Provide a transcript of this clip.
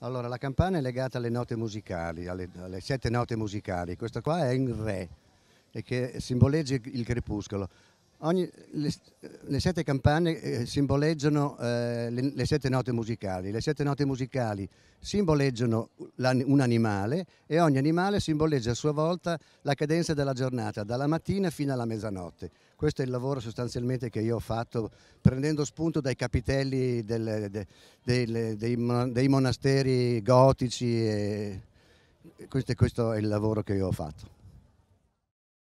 Allora, la campana è legata alle note musicali, alle, alle sette note musicali. Questa qua è in re e che simboleggia il crepuscolo. Ogni, le, le, sette campane eh, simboleggiano eh, le, le, sette note musicali. Le sette note musicali simboleggiano un animale e ogni animale simboleggia a sua volta la cadenza della giornata, dalla mattina fino alla mezzanotte. Questo è il lavoro sostanzialmente che io ho fatto prendendo spunto dai capitelli del, de, de, de, dei, monasteri gotici. E, questo, questo è il lavoro che io ho fatto.